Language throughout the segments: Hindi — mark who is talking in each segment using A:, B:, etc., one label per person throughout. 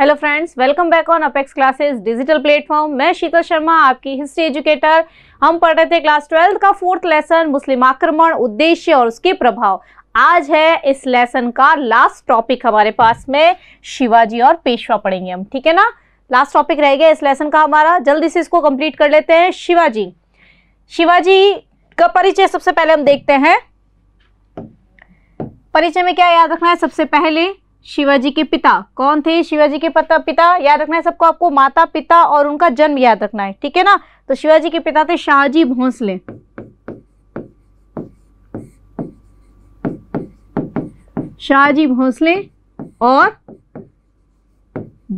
A: hello friends welcome back on apex classes digital platform मैं शीतल शर्मा आपकी हिस्ट्री एजुकेटर हम पढ़ रहे थे क्लास ट्वेल्थ का फोर्थ लेसन मुस्लिम आक्रमण उद्देश्य और उसके प्रभाव आज है इस लेसन का लास्ट टॉपिक हमारे पास में शिवाजी और पेशवा पढ़ेंगे हम ठीक है ना लास्ट टॉपिक रह गया इस लेसन का हमारा जल्दी से इसको कंप्लीट कर लेते हैं शिवाजी शिवाजी का परिचय सबसे पहले हम देखते हैं परिचय में क्या याद रखना है सबसे पहले शिवाजी के पिता कौन थे शिवाजी के पता पिता याद रखना है सबको आपको माता पिता और उनका जन्म याद रखना है ठीक है ना तो शिवाजी के पिता थे शाहजी भोंसले शाहजी भोंसले और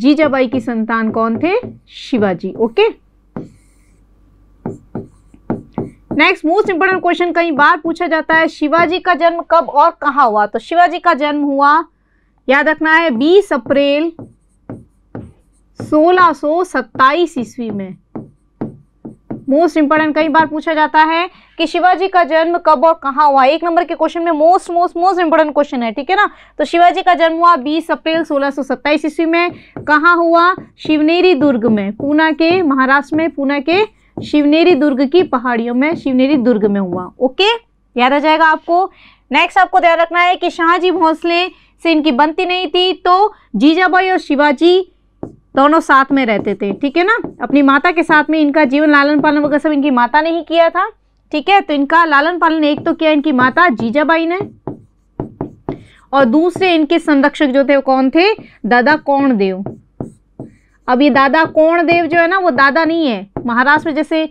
A: जीजाबाई की संतान कौन थे Shivaji okay next most important question कई बार पूछा जाता है शिवाजी का जन्म कब और कहा हुआ तो शिवाजी का जन्म हुआ याद रखना है 20 अप्रैल सोलह ईस्वी में मोस्ट इंपॉर्टेंट कई बार पूछा जाता है कि शिवाजी का जन्म कब और कहाँ हुआ एक नंबर के क्वेश्चन में most most most important question है ठीक है ना तो शिवाजी का जन्म हुआ 20 अप्रैल सोलह ईस्वी में कहाँ हुआ शिवनेरी दुर्ग में पूना के महाराष्ट्र में पूना के शिवनेरी दुर्ग की पहाड़ियों में शिवनेरी दुर्ग में हुआ ओके याद आ जाएगा आपको नेक्स्ट आपको ध्यान रखना है कि शाहजी भोसले से इनकी बनती नहीं थी तो जीजाबाई और शिवाजी दोनों साथ में रहते थे ठीक है ना अपनी माता के साथ में इनका जीवन लालन पालन वगैरह सब इनकी माता ने ही किया था ठीक है तो इनका लालन पालन एक तो किया इनकी माता जीजाबाई ने और दूसरे इनके संरक्षक जो थे वो कौन थे दादा कौन देव अब ये दादा कौन देव जो है ना वो दादा नहीं है महाराष्ट्र में जैसे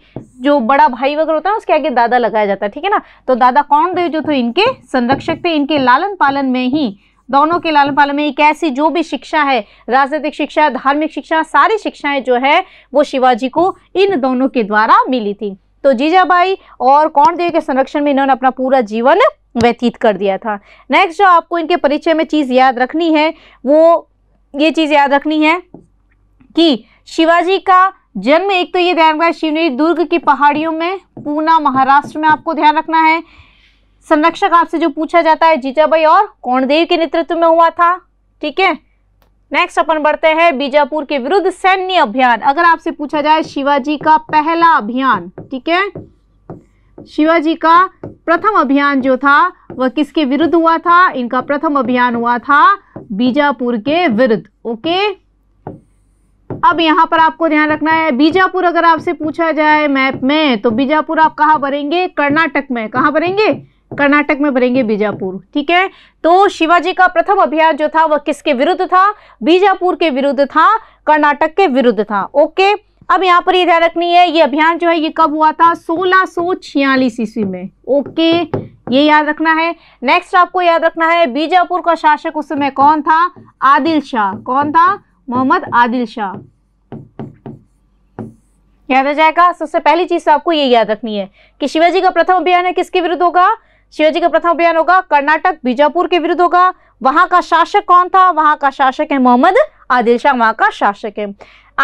A: जो बड़ा भाई वगैरह होता है उसके आगे दादा लगाया जाता है ठीक है ना तो दादा कौन देव जो थे इनके संरक्षक थे इनके लालन पालन में ही दोनों के लालन पालन में एक ऐसी जो भी शिक्षा है राजनीतिक शिक्षा धार्मिक शिक्षा सारी शिक्षाएं जो है वो शिवाजी को इन दोनों के द्वारा मिली थी तो जीजाबाई और कौन देव के संरक्षण में इन्होंने अपना पूरा जीवन व्यतीत कर दिया था नेक्स्ट जो आपको इनके परिचय में चीज़ याद रखनी है वो ये चीज़ याद रखनी है कि शिवाजी का जन्म एक तो ये ध्यान रखना शिवनेरी दुर्ग की पहाड़ियों में पूना महाराष्ट्र में आपको ध्यान रखना है संरक्षक आपसे जो पूछा जाता है जीजाबाई और कौनदेव के नेतृत्व में हुआ था ठीक है नेक्स्ट अपन बढ़ते हैं बीजापुर के विरुद्ध सैन्य अभियान अगर आपसे पूछा जाए शिवाजी का पहला अभियान ठीक है शिवाजी का प्रथम अभियान जो था वह किसके विरुद्ध हुआ था इनका प्रथम अभियान हुआ था बीजापुर के विरुद्ध ओके अब यहाँ पर आपको ध्यान रखना है बीजापुर अगर आपसे पूछा जाए मैप में तो बीजापुर आप कहाँ भरेंगे कर्नाटक में कहाँ भरेंगे कर्नाटक में भरेंगे बीजापुर ठीक है तो शिवाजी का प्रथम अभियान जो था वह किसके विरुद्ध था बीजापुर के विरुद्ध था कर्नाटक के विरुद्ध था ओके अब यहाँ पर ये ध्यान रखनी है ये अभियान जो है ये कब हुआ था सोलह सो ईस्वी में ओके ये याद रखना है नेक्स्ट आपको याद रखना है बीजापुर का शासक उस समय कौन था आदिल शाह कौन था मोहम्मद आदिल शाह याद आ जाएगा सबसे पहली चीज तो आपको ये याद रखनी है कि शिवाजी का प्रथम अभियान है किसके विरुद्ध होगा शिवाजी का प्रथम अभियान होगा कर्नाटक बीजापुर के विरुद्ध होगा वहां का शासक कौन था वहां का शासक है मोहम्मद आदिल शाह वहां का शासक है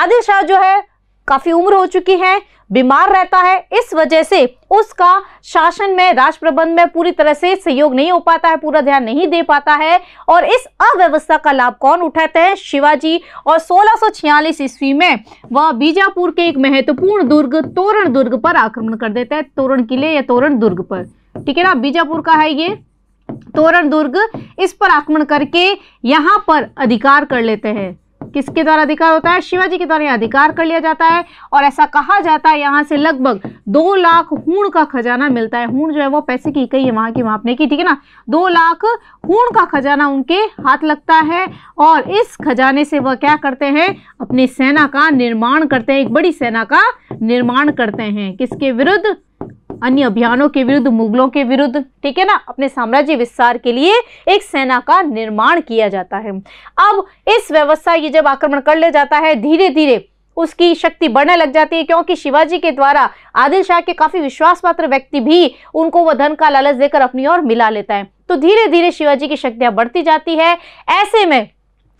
A: आदिल शाह जो है काफी उम्र हो चुकी है बीमार रहता है इस वजह से उसका शासन में राज प्रबंध में पूरी तरह से सहयोग नहीं हो पाता है पूरा ध्यान नहीं दे पाता है और इस अव्यवस्था का लाभ कौन उठाते हैं शिवाजी और 1646 ईस्वी में वह बीजापुर के एक महत्वपूर्ण दुर्ग तोरण दुर्ग पर आक्रमण कर देते हैं तोरण किले या तोरण दुर्ग पर ठीक है ना बीजापुर का है ये तोरण दुर्ग इस पर आक्रमण करके यहाँ पर अधिकार कर लेते हैं किसके द्वारा अधिकार होता है शिवाजी के द्वारा अधिकार कर लिया जाता है और ऐसा कहा जाता है यहाँ से लगभग दो लाख हूण का खजाना मिलता है हूण जो है वो पैसे की इकाई है वहाँ की मापने की ठीक है ना दो लाख हूण का खजाना उनके हाथ लगता है और इस खजाने से वह क्या करते हैं अपनी सेना का निर्माण करते हैं एक बड़ी सेना का निर्माण करते हैं किसके विरुद्ध अन्य अभियानों के विरुद्ध मुगलों के विरुद्ध ठीक है ना अपने साम्राज्य विस्तार के लिए एक सेना का निर्माण किया जाता है अब इस व्यवस्था ये जब आक्रमण कर ले जाता है धीरे धीरे उसकी शक्ति बढ़ने लग जाती है क्योंकि शिवाजी के द्वारा आदिल शाह के काफी विश्वास पात्र व्यक्ति भी उनको वह धन का लालच देकर अपनी ओर मिला लेता है तो धीरे धीरे शिवाजी की शक्तियां बढ़ती जाती है ऐसे में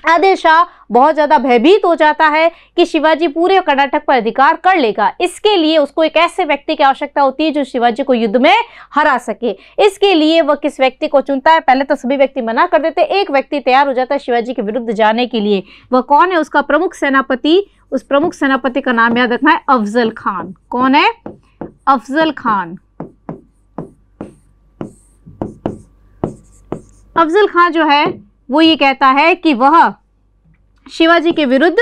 A: आदिल शाह बहुत ज़्यादा भयभीत हो जाता है कि शिवाजी पूरे कर्नाटक पर अधिकार कर लेगा इसके लिए उसको एक ऐसे व्यक्ति की आवश्यकता होती है जो शिवाजी को युद्ध में हरा सके इसके लिए वह किस व्यक्ति को चुनता है पहले तो सभी व्यक्ति मना कर देते एक व्यक्ति तैयार हो जाता है शिवाजी के विरुद्ध जाने के लिए वह कौन है उसका प्रमुख सेनापति उस प्रमुख सेनापति का नाम याद रखना है अफजल खान कौन है अफजल खान अफजल खान जो है वो ये कहता है कि वह शिवाजी के विरुद्ध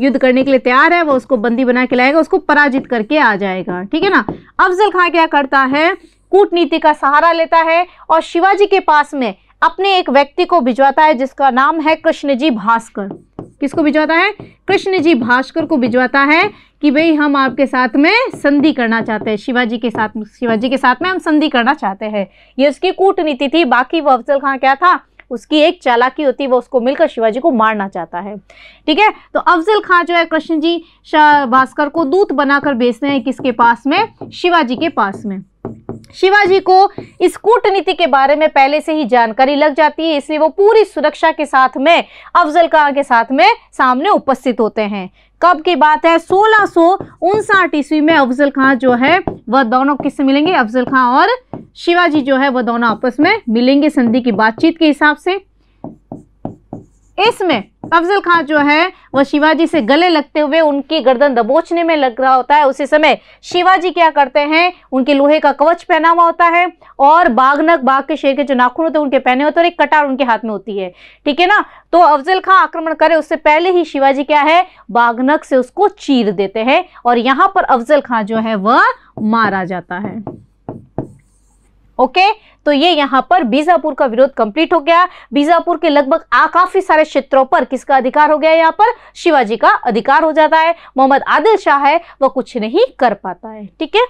A: युद्ध करने के लिए तैयार है वो उसको बंदी बना के लाएगा उसको पराजित करके आ जाएगा ठीक है ना अफजल खां क्या करता है कूटनीति का सहारा लेता है और शिवाजी के पास में अपने एक व्यक्ति को भिजवाता है जिसका नाम है कृष्ण जी भास्कर किसको भिजवाता है कृष्ण जी भास्कर को भिजवाता है कि भाई हम आपके साथ में संधि करना चाहते हैं शिवाजी के साथ शिवाजी के साथ में हम संधि करना चाहते हैं ये उसकी कूटनीति थी बाकी वो अफजल खां क्या था उसकी एक चालाकी होती है वो उसको मिलकर शिवाजी को मारना चाहता है ठीक है तो अफजल खां जो है कृष्ण जी भास्कर को दूत बनाकर भेजते हैं किसके पास में शिवाजी के पास में शिवाजी को इस कूटनीति के बारे में पहले से ही जानकारी लग जाती है इसलिए वो पूरी सुरक्षा के साथ में अफजल खां के साथ में सामने उपस्थित होते हैं कब की बात है सोलह सो ईस्वी में अफजल खां जो है वह दोनों किससे मिलेंगे अफजल खां और शिवाजी जो है वह दोनों आपस में मिलेंगे संधि की बातचीत के हिसाब से इसमें अफजल खां जो है वह शिवाजी से गले लगते हुए उनकी गर्दन दबोचने में लग रहा होता है उसी समय शिवाजी क्या करते हैं उनके लोहे का कवच पहना हुआ होता है और बाघनक बाघ के शेर के जो नाखून होते हैं उनके पहने होते हैं और एक कटार उनके हाथ में होती है ठीक है ना तो अफजल खां आक्रमण करे उससे पहले ही शिवाजी क्या है बाघनक से उसको चीर देते हैं और यहां पर अफजल खां जो है वह मारा जाता है ओके तो ये यहाँ पर बीजापुर का विरोध कंप्लीट हो गया बीजापुर के लगभग काफी सारे क्षेत्रों पर किसका अधिकार हो गया यहाँ पर शिवाजी का अधिकार हो जाता है मोहम्मद आदिल शाह है वह कुछ नहीं कर पाता है ठीक है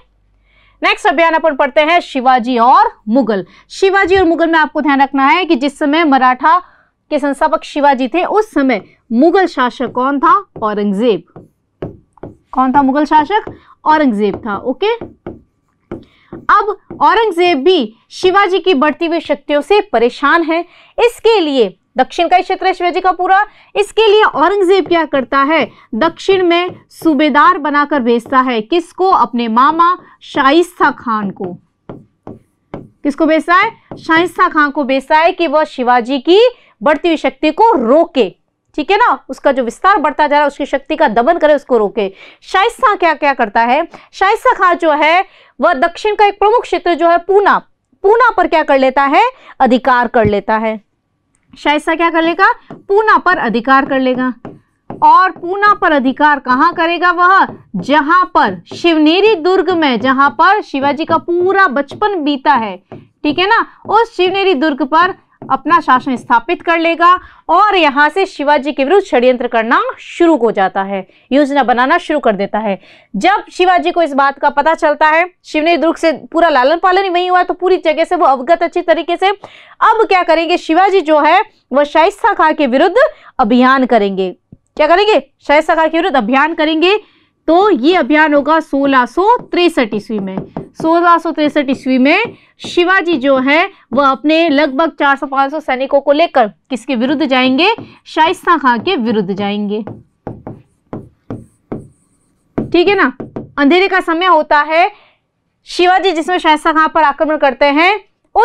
A: नेक्स्ट अभियान अपन पढ़ते हैं शिवाजी और मुगल शिवाजी और मुगल में आपको ध्यान रखना है कि जिस समय मराठा के संस्थापक शिवाजी थे उस समय मुगल शासक कौन था औरंगजेब कौन था मुगल शासक औरंगजेब था ओके अब औरंगजेब भी शिवाजी की बढ़ती हुई शक्तियों से परेशान है इसके लिए दक्षिण का क्षेत्र शिवाजी का पूरा इसके लिए औरंगजेब क्या करता है दक्षिण में सूबेदार बनाकर भेजता है किसको अपने मामा शाइस्ता खान को किसको भेजता है शाइस्ता खान को भेजता है कि वह शिवाजी की बढ़ती हुई शक्ति को रोके ठीक है ना उसका जो विस्तार बढ़ता जा रहा है उसकी शक्ति का दमन करे उसको रोके शाइस्ता क्या क्या करता है शाइस्ता खान जो है वह दक्षिण का एक प्रमुख क्षेत्र जो है पूना पूना पर क्या कर लेता है अधिकार कर लेता है शाइस्ता क्या कर लेगा पूना पर अधिकार कर लेगा और पूना पर अधिकार कहाँ करेगा वह जहां पर शिवनेरी दुर्ग में जहां पर शिवाजी का पूरा बचपन बीता है ठीक है ना उस शिवनेरी दुर्ग पर अपना शासन स्थापित कर लेगा और यहाँ से शिवाजी के विरुद्ध षड्यंत्र करना शुरू हो जाता है योजना बनाना शुरू कर देता है जब शिवाजी को इस बात का पता चलता है ने दुर्ग से पूरा लालन पालन ही वही हुआ तो पूरी जगह से वो अवगत अच्छी तरीके से अब क्या करेंगे शिवाजी जो है वह शाइस्ता खां के विरुद्ध अभियान करेंगे क्या करेंगे शाइस्ता खां के विरुद्ध अभियान करेंगे तो ये अभियान होगा सोलह सो ईस्वी में सोलह सो ईस्वी में शिवाजी जो है वह अपने लगभग 400-500 सैनिकों को लेकर किसके विरुद्ध जाएंगे शाइस्ता खां के विरुद्ध जाएंगे ठीक है ना अंधेरे का समय होता है शिवाजी जिसमें शाइस्ता खां पर आक्रमण करते हैं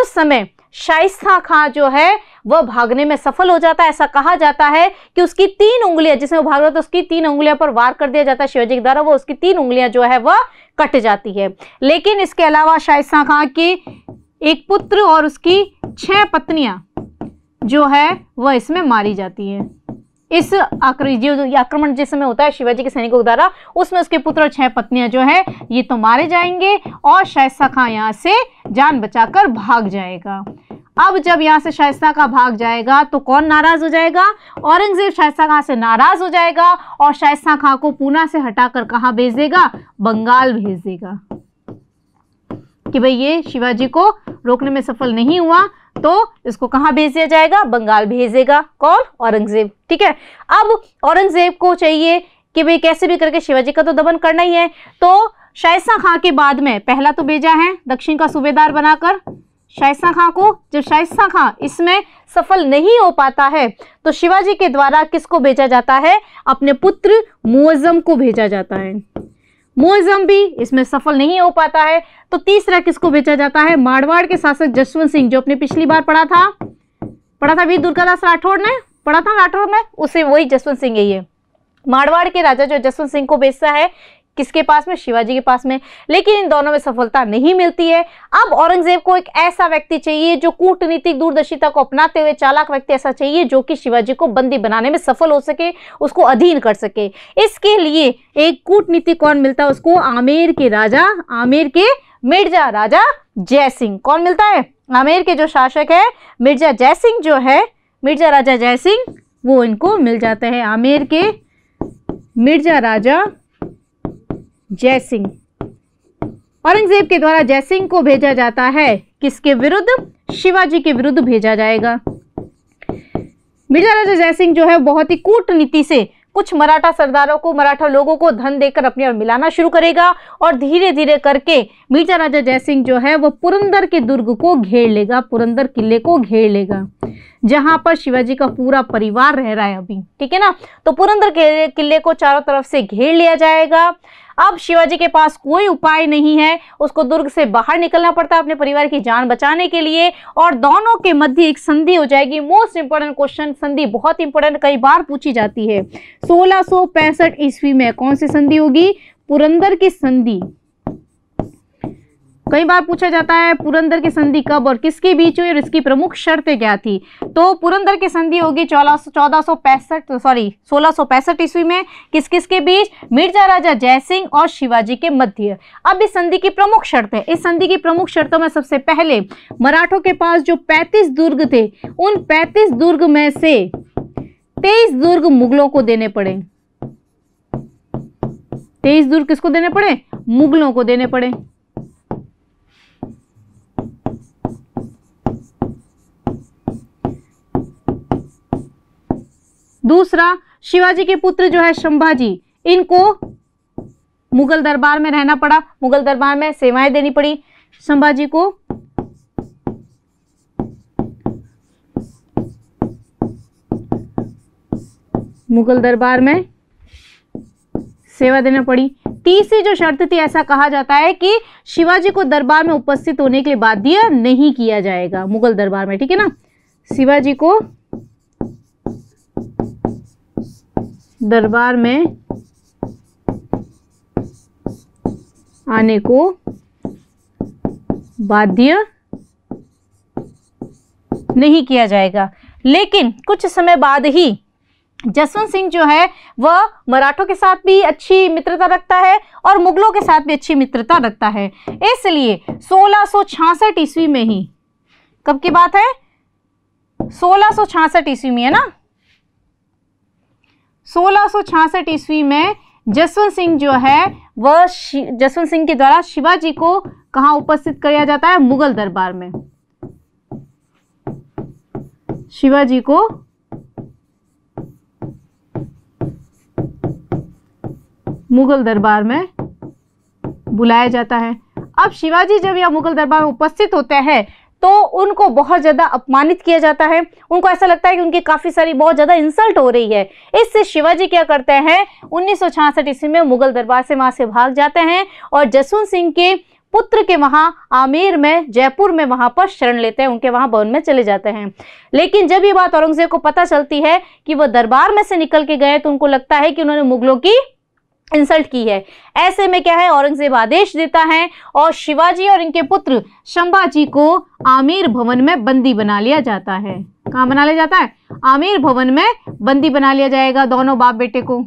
A: उस समय शाइस्ता खां जो है वह भागने में सफल हो जाता है ऐसा कहा जाता है कि उसकी तीन उंगलियां जिसमें वो भाग रहा था उसकी तीन उंगलियां पर वार कर दिया जाता है शिवाजी के द्वारा वो उसकी तीन उंगलियां जो है वह कट जाती है लेकिन इसके अलावा शाइस्ता खां की एक पुत्र और उसकी छह पत्नियां जो है वह इसमें मारी जाती है इस आक्रमण जिस समय होता है शिवाजी के सैनिकों के द्वारा उसमें उसके पुत्र और छह पत्नियां जो है ये तो मारे जाएंगे और शायद खां यहाँ से जान बचाकर भाग जाएगा अब जब यहाँ से शाइस्ता का भाग जाएगा तो कौन नाराज़ हो जाएगा औरंगज़ेब शाइस्ता खां से नाराज़ हो जाएगा और शाइस्ता खां को पूना से हटाकर कहाँ भेज देगा बंगाल भेज देगा कि भाई ये शिवाजी को रोकने में सफल नहीं हुआ तो इसको कहाँ भेज दिया जाएगा बंगाल भेजेगा कौन औरंगज़ेब ठीक है अब औरंगज़ेब को चाहिए कि भाई कैसे भी करके शिवाजी का तो दमन करना ही है तो शाइसा खां के बाद में पहला तो भेजा है दक्षिण का सूबेदार बनाकर शाइसा खां को जब शाइसा खां इसमें सफल नहीं हो पाता है तो शिवाजी के द्वारा किसको भेजा जाता है अपने पुत्र मुअज्जम को भेजा जाता है मुअज्जम भी इसमें सफल नहीं हो पाता है तो तीसरा किसको भेजा जाता है मारवाड़ के शासक जसवंत सिंह जो अपने पिछली बार पढ़ा था पढ़ा था वीर दुर्गादास राठौड़ ने पढ़ा था राठौड़ ने उसे वही जसवंत सिंह यही है मारवाड़ के राजा जो जसवंत सिंह को भेजता है किसके पास में शिवाजी के पास में लेकिन इन दोनों में सफलता नहीं मिलती है अब औरंगजेब को एक ऐसा व्यक्ति चाहिए जो कूटनीतिक दूरदर्शिता को अपनाते हुए चालाक व्यक्ति ऐसा चाहिए जो कि शिवाजी को बंदी बनाने में सफल हो सके उसको अधीन कर सके इसके लिए एक कूटनीति कौन मिलता है उसको आमेर के राजा आमेर के मिर्जा राजा जय कौन मिलता है आमेर के जो शासक है मिर्जा जय जो है मिर्जा राजा जय वो इनको मिल जाते हैं आमेर के मिर्जा राजा जयसिंह औरंगजेब के द्वारा जयसिंह को भेजा जाता है किसके विरुद्ध शिवाजी के विरुद्ध भेजा जाएगा मिर्जा राजा जयसिंह जो है बहुत ही कूटनीति से कुछ मराठा सरदारों को मराठा लोगों को धन देकर अपने और मिलाना शुरू करेगा और धीरे धीरे करके मिर्जा राजा जयसिंह जो है वो पुरंदर के दुर्ग को घेर लेगा पुरंदर किले को घेर लेगा जहां पर शिवाजी का पूरा परिवार रह रहा है अभी ठीक है ना तो पुरंदर किले को चारों तरफ से घेर लिया जाएगा अब शिवाजी के पास कोई उपाय नहीं है उसको दुर्ग से बाहर निकलना पड़ता है अपने परिवार की जान बचाने के लिए और दोनों के मध्य एक संधि हो जाएगी मोस्ट इंपॉर्टेंट क्वेश्चन संधि बहुत इंपॉर्टेंट कई बार पूछी जाती है सोलह ईस्वी में कौन सी संधि होगी पुरंदर की संधि कई बार पूछा जाता है पुरंदर की संधि कब और किसके बीच हुई और इसकी प्रमुख शर्तें क्या थी तो पुरंदर की संधि होगी चौदह चौदह सौ पैंसठ सॉरी सोलह सौ पैंसठ ईस्वी में किस किस के बीच मिर्जा राजा जयसिंह और शिवाजी के मध्य अब इस संधि की प्रमुख शर्त है इस संधि की प्रमुख शर्तों में सबसे पहले मराठों के पास जो पैंतीस दुर्ग थे उन पैंतीस दुर्ग में से तेईस दुर्ग मुगलों को देने पड़े तेईस दुर्ग किसको देने पड़े मुगलों को देने पड़े दूसरा शिवाजी के पुत्र जो है संभाजी इनको मुगल दरबार में रहना पड़ा मुगल दरबार में सेवाएं देनी पड़ी संभाजी को मुगल दरबार में सेवा देना पड़ी तीसरी जो शर्त थी ऐसा कहा जाता है कि शिवाजी को दरबार में उपस्थित होने के लिए बाध्य नहीं किया जाएगा मुगल दरबार में ठीक है ना शिवाजी को दरबार में आने को बाध्य नहीं किया जाएगा लेकिन कुछ समय बाद ही जसवंत सिंह जो है वह मराठों के साथ भी अच्छी मित्रता रखता है और मुगलों के साथ भी अच्छी मित्रता रखता है इसलिए 1666 ईस्वी में ही कब की बात है 1666 ईस्वी में है ना सोलह ईस्वी में जसवंत सिंह जो है वह जसवंत सिंह के द्वारा शिवाजी को कहा उपस्थित किया जाता है मुगल दरबार में शिवाजी को मुगल दरबार में बुलाया जाता है अब शिवाजी जब यह मुगल दरबार में उपस्थित होते हैं तो उनको बहुत ज़्यादा अपमानित किया जाता है उनको ऐसा लगता है कि उनकी काफ़ी सारी बहुत ज़्यादा इंसल्ट हो रही है इससे शिवाजी क्या करते हैं उन्नीस सौ ईस्वी में मुगल दरबार से वहाँ से भाग जाते हैं और जसवंत सिंह के पुत्र के वहाँ आमेर में जयपुर में वहाँ पर शरण लेते हैं उनके वहाँ भवन में चले जाते हैं लेकिन जब ये बात औरंगजेब को पता चलती है कि वह दरबार में से निकल के गए तो उनको लगता है कि उन्होंने मुगलों की इंसल्ट की है ऐसे में क्या है औरंगजेब आदेश देता है और शिवाजी और इनके पुत्र शंभाजी को आमिर भवन में बंदी बना लिया जाता है कहाँ बना लिया जाता है आमिर भवन में बंदी बना लिया जाएगा दोनों बाप बेटे को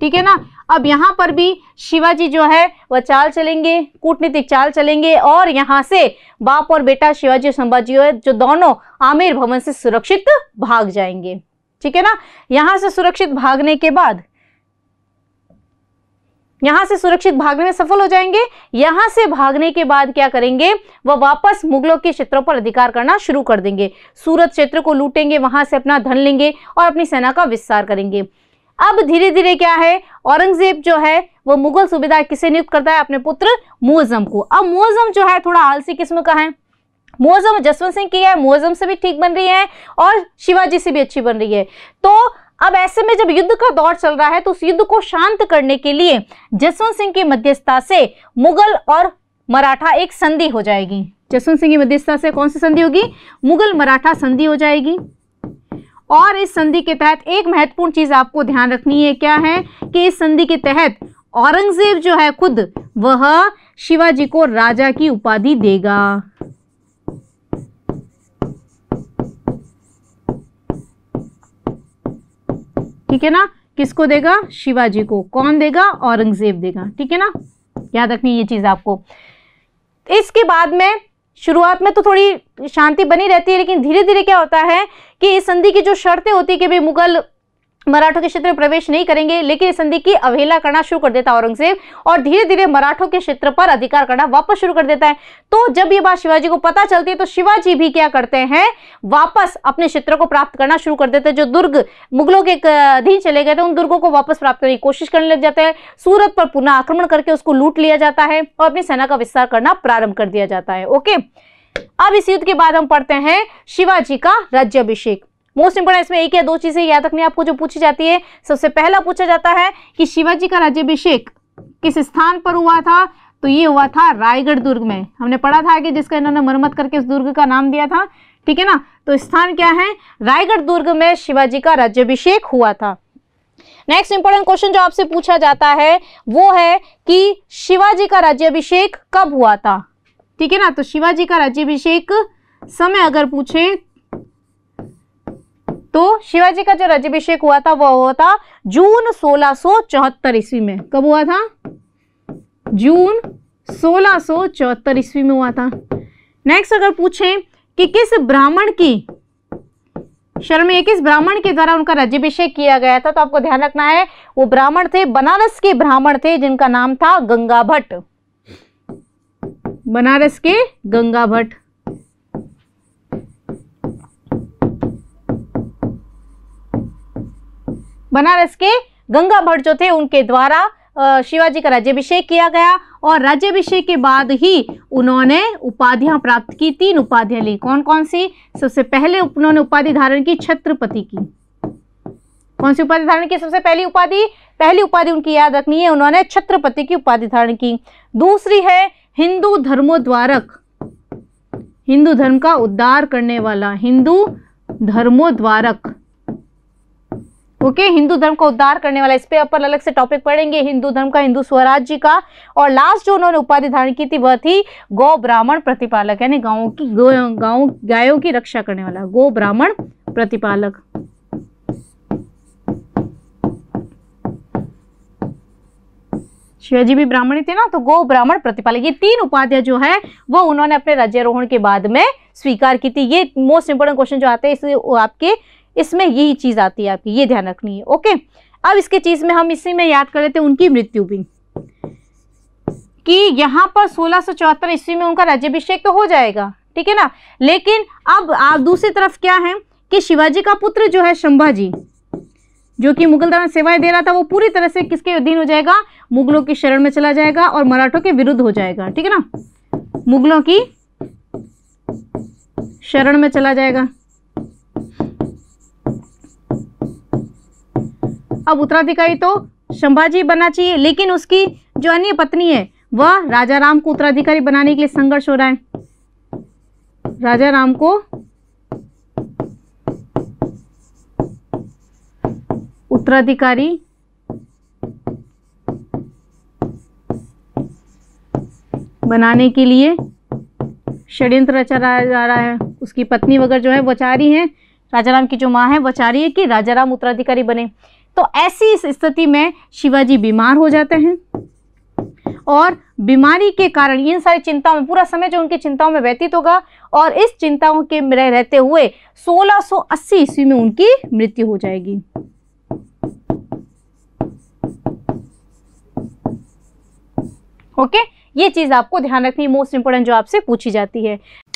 A: ठीक है ना अब यहाँ पर भी शिवाजी जो है वह चाल चलेंगे कूटनीतिक चाल चलेंगे और यहाँ से बाप और बेटा शिवाजी और संभाजी जो दोनों आमिर भवन से सुरक्षित भाग जाएंगे ठीक है ना यहाँ से सुरक्षित भागने के बाद यहां से सुरक्षित भागने में सफल हो जाएंगे यहां से भागने के बाद क्या करेंगे वह वापस मुगलों के क्षेत्रों पर अधिकार करना शुरू कर देंगे सूरत क्षेत्र को लूटेंगे वहां से अपना धन लेंगे और अपनी सेना का विस्तार करेंगे अब धीरे धीरे क्या है औरंगजेब जो है वो मुगल सूबेदार किसे नियुक्त करता है अपने पुत्र मुआजम को अब मुआजम जो है थोड़ा आलसी किस्म का है मुआजम जसवंत सिंह की है मुआजम से भी ठीक बन रही है और शिवाजी से भी अच्छी बन रही है तो अब ऐसे में जब युद्ध का दौर चल रहा है तो उस युद्ध को शांत करने के लिए जसवंत सिंह की मध्यस्थता से मुगल और मराठा एक संधि हो जाएगी जसवंत सिंह की मध्यस्थता से कौन सी संधि होगी मुगल मराठा संधि हो जाएगी और इस संधि के तहत एक महत्वपूर्ण चीज आपको ध्यान रखनी है क्या है कि इस संधि के तहत औरंगजेब जो है खुद वह शिवाजी को राजा की उपाधि देगा ठीक है ना किसको देगा शिवाजी को कौन देगा औरंगजेब देगा ठीक है ना याद रखनी ये चीज़ आपको इसके बाद में शुरुआत में तो थोड़ी शांति बनी रहती है लेकिन धीरे धीरे क्या होता है कि इस संधि की जो शर्तें होती है कि भाई मुगल मराठों के क्षेत्र में प्रवेश नहीं करेंगे लेकिन इस संधि की अवहेला करना शुरू कर देता औरंगजेब और धीरे धीरे मराठों के क्षेत्र पर अधिकार करना वापस शुरू कर देता है तो जब ये बात शिवाजी को पता चलती है तो शिवाजी भी क्या करते हैं वापस अपने क्षेत्र को प्राप्त करना शुरू कर देते हैं जो दुर्ग मुगलों के अधीन चले गए थे उन दुर्गों को वापस प्राप्त करने की कोशिश करने लग जाते हैं सूरत पर पुनः आक्रमण करके उसको लूट लिया जाता है और अपनी सेना का विस्तार करना प्रारंभ कर दिया जाता है ओके अब इस युद्ध के बाद हम पढ़ते हैं शिवाजी का राज्याभिषेक मोस्ट इंपोर्टेंट इसमें एक या दो चीजें याद रखनी आपको जो पूछी जाती है सबसे पहला पूछा जाता है कि शिवाजी का राज्यभिषेक किस स्थान पर हुआ था तो ये हुआ था रायगढ़ दुर्ग में हमने पढ़ा था कि जिसका इन्होंने मरम्मत करके उस दुर्ग का नाम दिया था ठीक है ना तो स्थान क्या है रायगढ़ दुर्ग में शिवाजी का राज्यभिषेक हुआ था नेक्स्ट इंपॉर्टेंट क्वेश्चन जो आपसे पूछा जाता है वो है कि शिवाजी का राज्यभिषेक कब हुआ था ठीक है ना तो शिवाजी का राज्यभिषेक समय अगर पूछे तो शिवाजी का जो राज्यभिषेक हुआ था वह हुआ था जून सोलह ईस्वी में कब हुआ था जून सोलह ईस्वी में हुआ था नेक्स्ट अगर पूछें कि किस ब्राह्मण की शर्म किस ब्राह्मण के द्वारा उनका राज्यभिषेक किया गया था तो आपको ध्यान रखना है वो ब्राह्मण थे बनारस के ब्राह्मण थे जिनका नाम था गंगा भट्ट बनारस के गंगा भट्ट बनारस के गंगा भट्ट जो थे उनके द्वारा शिवाजी का राज्यभिषेक किया गया और राज्यभिषेक के बाद ही उन्होंने उपाधियां प्राप्त की तीन उपाधियां ली कौन कौन सी सबसे पहले उन्होंने उपाधि धारण की छत्रपति की कौन सी उपाधि धारण की सबसे पहली उपाधि पहली उपाधि उनकी याद रखनी है उन्होंने छत्रपति की उपाधि धारण की दूसरी है हिंदू धर्मोद्वारक हिंदू धर्म का उद्धार करने वाला हिंदू धर्मोद्वारक ओके हिंदू धर्म का उद्धार करने वाला इस पे अपन अलग से टॉपिक पढ़ेंगे हिंदू धर्म का हिंदू स्वराज्य का और लास्ट जो उन्होंने उपाधि धारण की थी वह थी गौ ब्राह्मण प्रतिपालक यानी गाँव की गाँव गायों की रक्षा करने वाला गो ब्राह्मण प्रतिपालक शिवाजी भी ब्राह्मण थे ना तो गो ब्राह्मण प्रतिपालक ये तीन उपाध्याय जो है वो उन्होंने अपने राज्यारोहण के बाद में स्वीकार की थी ये मोस्ट इंपोर्टेंट क्वेश्चन जो आते हैं इस आपके इसमें यही चीज़ आती है आपकी ये ध्यान रखनी है ओके अब इसके चीज़ में हम इसी में याद कर लेते हैं उनकी मृत्यु भी कि यहाँ पर सोलह सौ चौहत्तर ईस्वी में उनका राज्यभिषेक तो हो जाएगा ठीक है ना लेकिन अब आप दूसरी तरफ क्या है कि शिवाजी का पुत्र जो है शंभाजी जो कि मुगल द्वारा सेवाएं दे रहा था वो पूरी तरह से किसके अधीन हो जाएगा मुगलों की शरण में चला जाएगा और मराठों के विरुद्ध हो जाएगा ठीक है ना मुगलों की शरण में चला जाएगा अब उत्तराधिकारी तो संभाजी बनना चाहिए लेकिन उसकी जो अन्य पत्नी है वह राजा राम को उत्तराधिकारी बनाने के लिए संघर्ष हो रहा है राजा राम को उत्तराधिकारी बनाने के लिए षड्यंत्र रचा जा रहा है उसकी पत्नी वगैरह जो है वह चाह रही है राजा राम की जो माँ है वह चाह रही है कि राजा राम उत्तराधिकारी बने तो ऐसी स्थिति में शिवाजी बीमार हो जाते हैं और बीमारी के कारण इन सारी चिंताओं में पूरा समय जो उनकी चिंताओं में व्यतीत होगा और इस चिंताओं के रहते हुए 1680 ईस्वी में उनकी मृत्यु हो जाएगी ओके ये चीज आपको ध्यान रखनी मोस्ट इंपोर्टेंट जो आपसे पूछी जाती है